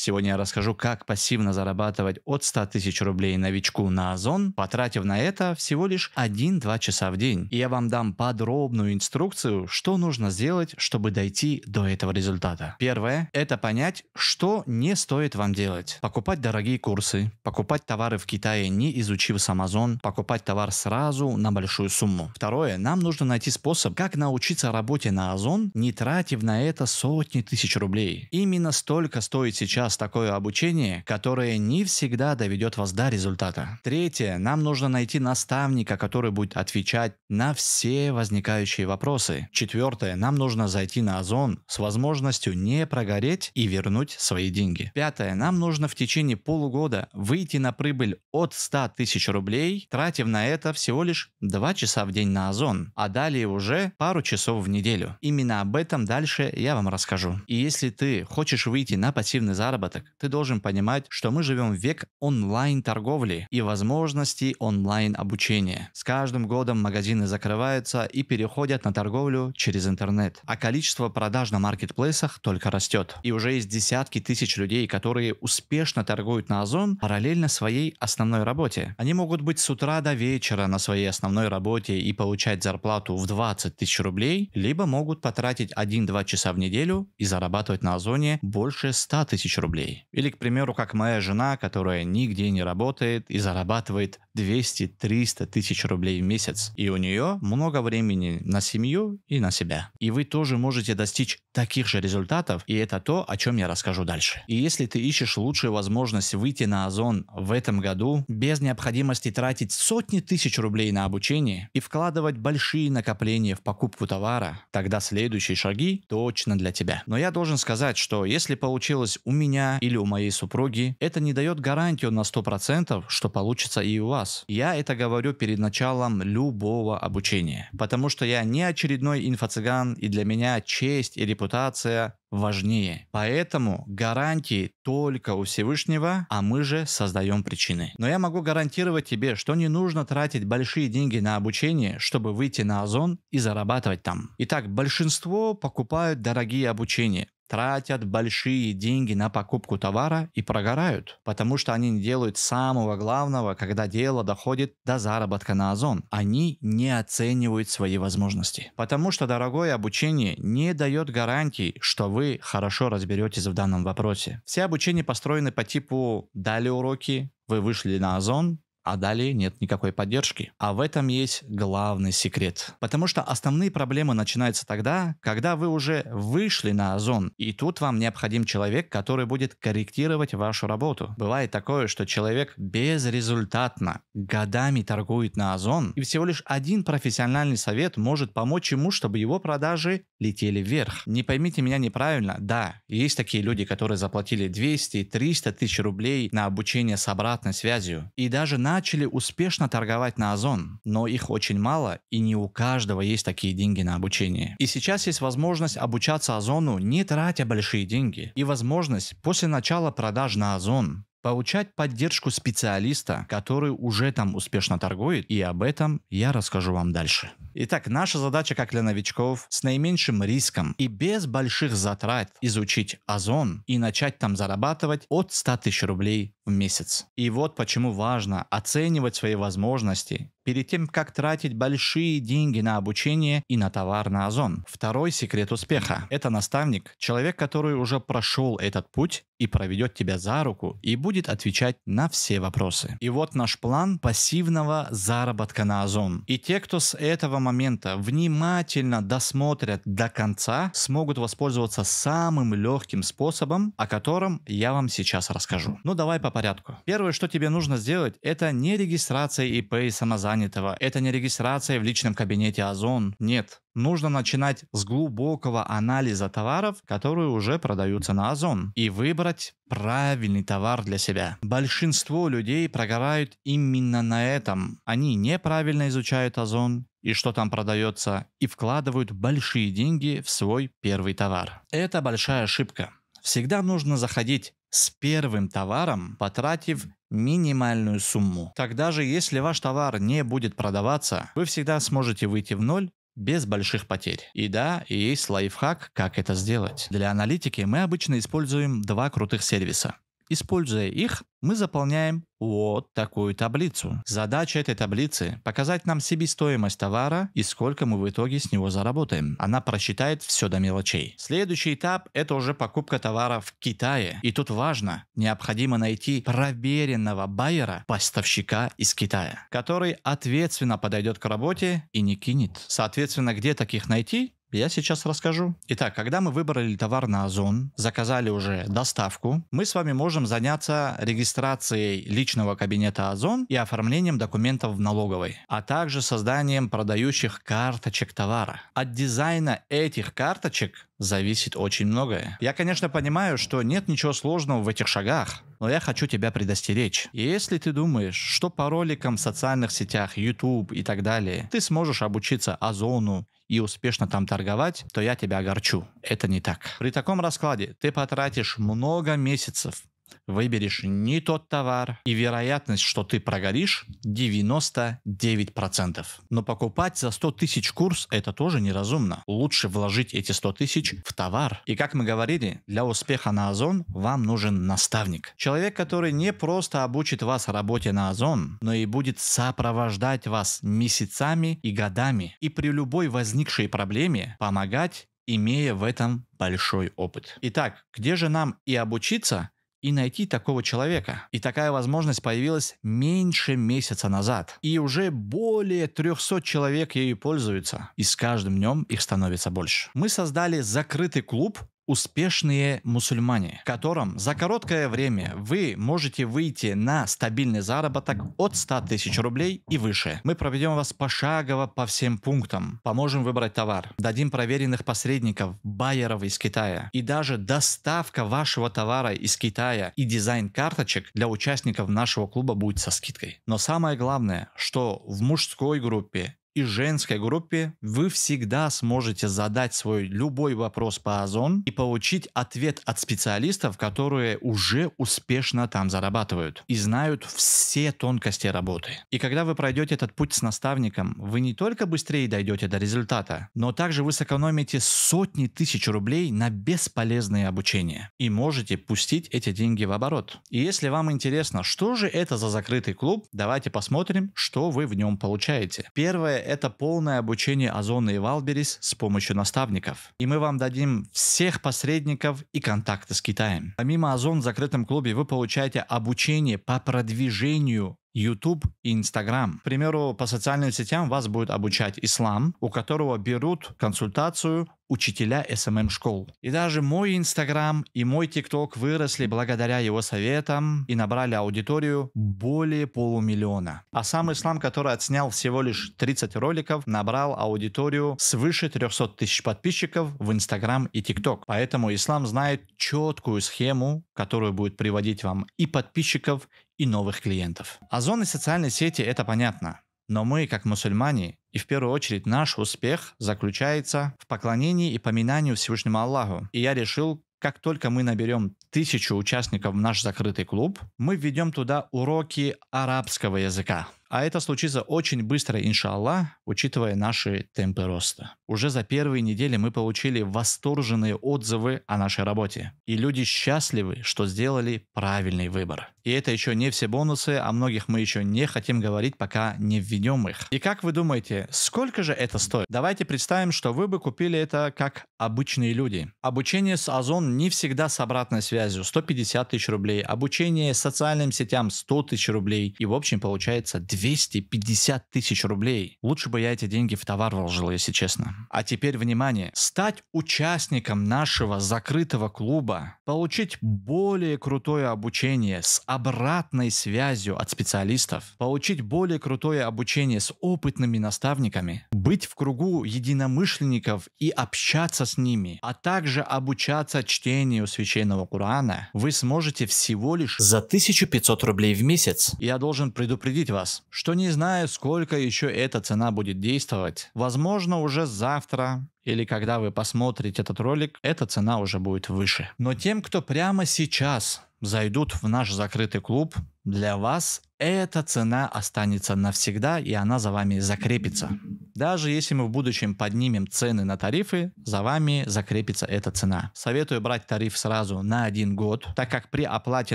Сегодня я расскажу, как пассивно зарабатывать от 100 тысяч рублей новичку на Озон, потратив на это всего лишь 1-2 часа в день. И я вам дам подробную инструкцию, что нужно сделать, чтобы дойти до этого результата. Первое – это понять, что не стоит вам делать. Покупать дорогие курсы, покупать товары в Китае, не изучив с Amazon, покупать товар сразу на большую сумму. Второе – нам нужно найти способ, как научиться работе на Озон, не тратив на это сотни тысяч рублей. Именно столько стоит сейчас раз такое обучение, которое не всегда доведет вас до результата. Третье. Нам нужно найти наставника, который будет отвечать на все возникающие вопросы. Четвертое. Нам нужно зайти на Озон с возможностью не прогореть и вернуть свои деньги. Пятое. Нам нужно в течение полугода выйти на прибыль от 100 тысяч рублей, тратив на это всего лишь 2 часа в день на Озон, а далее уже пару часов в неделю. Именно об этом дальше я вам расскажу. И если ты хочешь выйти на пассивный заработок, заработок. Ты должен понимать, что мы живем в век онлайн-торговли и возможностей онлайн-обучения. С каждым годом магазины закрываются и переходят на торговлю через интернет. А количество продаж на маркетплейсах только растет. И уже есть десятки тысяч людей, которые успешно торгуют на Озон параллельно своей основной работе. Они могут быть с утра до вечера на своей основной работе и получать зарплату в 20 тысяч рублей, либо могут потратить 1-2 часа в неделю и зарабатывать на Озоне больше 100 тысяч рублей. Или, к примеру, как моя жена, которая нигде не работает и зарабатывает 200-300 тысяч рублей в месяц, и у нее много времени на семью и на себя. И вы тоже можете достичь таких же результатов, и это то, о чем я расскажу дальше. И если ты ищешь лучшую возможность выйти на Озон в этом году без необходимости тратить сотни тысяч рублей на обучение и вкладывать большие накопления в покупку товара, тогда следующие шаги точно для тебя. Но я должен сказать, что если получилось у меня или у моей супруги, это не дает гарантию на 100%, что получится и у вас вас. Я это говорю перед началом любого обучения, потому что я не очередной инфо-цыган, и для меня честь и репутация важнее. Поэтому гарантии только у Всевышнего, а мы же создаем причины. Но я могу гарантировать тебе, что не нужно тратить большие деньги на обучение, чтобы выйти на Озон и зарабатывать там. Итак, большинство покупают дорогие обучения, тратят большие деньги на покупку товара и прогорают, потому что они не делают самого главного, когда дело доходит до заработка на Озон. Они не оценивают свои возможности. Потому что дорогое обучение не дает гарантии, что вы хорошо разберетесь в данном вопросе. Все обучения построены по типу «дали уроки», вы вышли на Озон, а далее нет никакой поддержки. А в этом есть главный секрет. Потому что основные проблемы начинаются тогда, когда вы уже вышли на озон, и тут вам необходим человек, который будет корректировать вашу работу. Бывает такое, что человек безрезультатно годами торгует на озон, и всего лишь один профессиональный совет может помочь ему, чтобы его продажи летели вверх. Не поймите меня неправильно, да, есть такие люди, которые заплатили 200-300 тысяч рублей на обучение с обратной связью, и даже на начали успешно торговать на Озон, но их очень мало и не у каждого есть такие деньги на обучение. И сейчас есть возможность обучаться Озону, не тратя большие деньги, и возможность после начала продаж на Озон получать поддержку специалиста, который уже там успешно торгует, и об этом я расскажу вам дальше. Итак, наша задача как для новичков с наименьшим риском и без больших затрат изучить озон и начать там зарабатывать от 100 тысяч рублей в месяц. И вот почему важно оценивать свои возможности перед тем, как тратить большие деньги на обучение и на товар на Озон. Второй секрет успеха – это наставник, человек, который уже прошел этот путь и проведет тебя за руку и будет отвечать на все вопросы. И вот наш план пассивного заработка на Озон. И те, кто с этого момента внимательно досмотрят до конца, смогут воспользоваться самым легким способом, о котором я вам сейчас расскажу. Ну давай по порядку. Первое, что тебе нужно сделать, это не регистрация ИП и самозанятого, это не регистрация в личном кабинете Озон. Нет, нужно начинать с глубокого анализа товаров, которые уже продаются на Озон, и выбрать правильный товар для себя. Большинство людей прогорают именно на этом. Они неправильно изучают Озон, и что там продается, и вкладывают большие деньги в свой первый товар. Это большая ошибка. Всегда нужно заходить с первым товаром, потратив минимальную сумму. Тогда же, если ваш товар не будет продаваться, вы всегда сможете выйти в ноль без больших потерь. И да, есть лайфхак, как это сделать. Для аналитики мы обычно используем два крутых сервиса. Используя их, мы заполняем вот такую таблицу. Задача этой таблицы – показать нам себестоимость товара и сколько мы в итоге с него заработаем. Она просчитает все до мелочей. Следующий этап – это уже покупка товара в Китае. И тут важно, необходимо найти проверенного байера, поставщика из Китая, который ответственно подойдет к работе и не кинет. Соответственно, где таких найти? я сейчас расскажу. Итак, когда мы выбрали товар на Озон, заказали уже доставку, мы с вами можем заняться регистрацией личного кабинета Озон и оформлением документов в налоговой, а также созданием продающих карточек товара. От дизайна этих карточек зависит очень многое. Я, конечно, понимаю, что нет ничего сложного в этих шагах, но я хочу тебя предостеречь. Если ты думаешь, что по роликам в социальных сетях, YouTube и так далее, ты сможешь обучиться Озону и успешно там торговать, то я тебя огорчу. Это не так. При таком раскладе ты потратишь много месяцев, выберешь не тот товар, и вероятность, что ты прогоришь, 99%. Но покупать за 100 тысяч курс – это тоже неразумно. Лучше вложить эти 100 тысяч в товар. И как мы говорили, для успеха на Озон вам нужен наставник. Человек, который не просто обучит вас работе на Озон, но и будет сопровождать вас месяцами и годами. И при любой возникшей проблеме помогать имея в этом большой опыт. Итак, где же нам и обучиться, и найти такого человека. И такая возможность появилась меньше месяца назад. И уже более 300 человек ею пользуются. И с каждым днем их становится больше. Мы создали закрытый клуб успешные мусульмане, которым за короткое время вы можете выйти на стабильный заработок от 100 тысяч рублей и выше. Мы проведем вас пошагово по всем пунктам, поможем выбрать товар, дадим проверенных посредников, байеров из Китая и даже доставка вашего товара из Китая и дизайн карточек для участников нашего клуба будет со скидкой. Но самое главное, что в мужской группе и женской группе вы всегда сможете задать свой любой вопрос по Озон и получить ответ от специалистов, которые уже успешно там зарабатывают и знают все тонкости работы. И когда вы пройдете этот путь с наставником, вы не только быстрее дойдете до результата, но также вы сэкономите сотни тысяч рублей на бесполезное обучение и можете пустить эти деньги в оборот. И если вам интересно, что же это за закрытый клуб, давайте посмотрим, что вы в нем получаете. Первое это полное обучение Озона и Валберис с помощью наставников. И мы вам дадим всех посредников и контакты с Китаем. Помимо Озон в закрытом клубе вы получаете обучение по продвижению YouTube и Instagram. К примеру, по социальным сетям вас будет обучать ислам, у которого берут консультацию учителя SMM-школ. Эм эм и даже мой Инстаграм и мой ТикТок выросли благодаря его советам и набрали аудиторию более полумиллиона. А сам Ислам, который отснял всего лишь 30 роликов, набрал аудиторию свыше 300 тысяч подписчиков в Инстаграм и ТикТок. Поэтому Ислам знает четкую схему, которую будет приводить вам и подписчиков, и новых клиентов. А зоны социальной сети – это понятно. Но мы, как мусульмане, и в первую очередь наш успех заключается в поклонении и поминанию Всевышнему Аллаху. И я решил, как только мы наберем тысячу участников в наш закрытый клуб, мы введем туда уроки арабского языка. А это случится очень быстро, иншаллах, учитывая наши темпы роста. Уже за первые недели мы получили восторженные отзывы о нашей работе. И люди счастливы, что сделали правильный выбор. И это еще не все бонусы, о многих мы еще не хотим говорить, пока не введем их. И как вы думаете, сколько же это стоит? Давайте представим, что вы бы купили это как обычные люди. Обучение с Озон не всегда с обратной связью, 150 тысяч рублей. Обучение социальным сетям 100 тысяч рублей. И в общем получается 200 250 тысяч рублей. Лучше бы я эти деньги в товар вложил, если честно. А теперь внимание. Стать участником нашего закрытого клуба, получить более крутое обучение с обратной связью от специалистов, получить более крутое обучение с опытными наставниками, быть в кругу единомышленников и общаться с ними, а также обучаться чтению священного Корана, вы сможете всего лишь за 1500 рублей в месяц. Я должен предупредить вас, что не знаю, сколько еще эта цена будет действовать. Возможно, уже завтра или когда вы посмотрите этот ролик, эта цена уже будет выше. Но тем, кто прямо сейчас зайдут в наш закрытый клуб, для вас эта цена останется навсегда и она за вами закрепится. Даже если мы в будущем поднимем цены на тарифы, за вами закрепится эта цена. Советую брать тариф сразу на один год, так как при оплате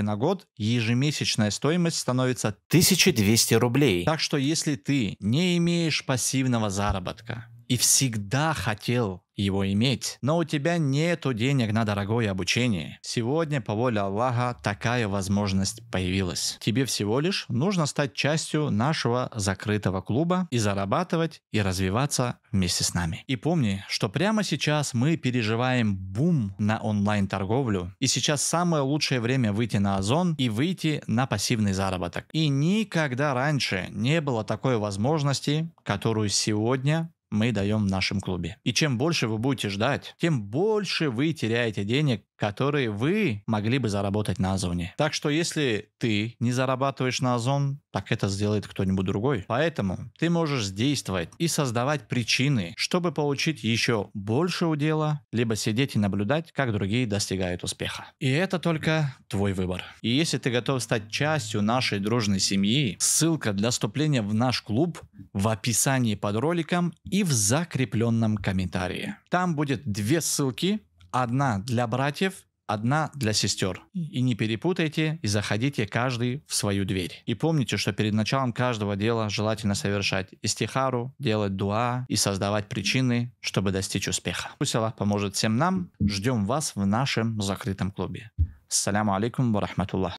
на год ежемесячная стоимость становится 1200 рублей. Так что если ты не имеешь пассивного заработка, и всегда хотел его иметь. Но у тебя нету денег на дорогое обучение. Сегодня, по воле Аллаха, такая возможность появилась. Тебе всего лишь нужно стать частью нашего закрытого клуба и зарабатывать и развиваться вместе с нами. И помни, что прямо сейчас мы переживаем бум на онлайн-торговлю, и сейчас самое лучшее время выйти на Озон и выйти на пассивный заработок. И никогда раньше не было такой возможности, которую сегодня мы даем в нашем клубе. И чем больше вы будете ждать, тем больше вы теряете денег которые вы могли бы заработать на Озоне. Так что если ты не зарабатываешь на Озон, так это сделает кто-нибудь другой. Поэтому ты можешь действовать и создавать причины, чтобы получить еще больше удела, либо сидеть и наблюдать, как другие достигают успеха. И это только твой выбор. И если ты готов стать частью нашей дружной семьи, ссылка для вступления в наш клуб в описании под роликом и в закрепленном комментарии. Там будет две ссылки Одна для братьев, одна для сестер. И не перепутайте, и заходите каждый в свою дверь. И помните, что перед началом каждого дела желательно совершать истихару, делать дуа и создавать причины, чтобы достичь успеха. Пусть Аллах поможет всем нам. Ждем вас в нашем закрытом клубе. Ассаляму алейкум ва рахматуллах.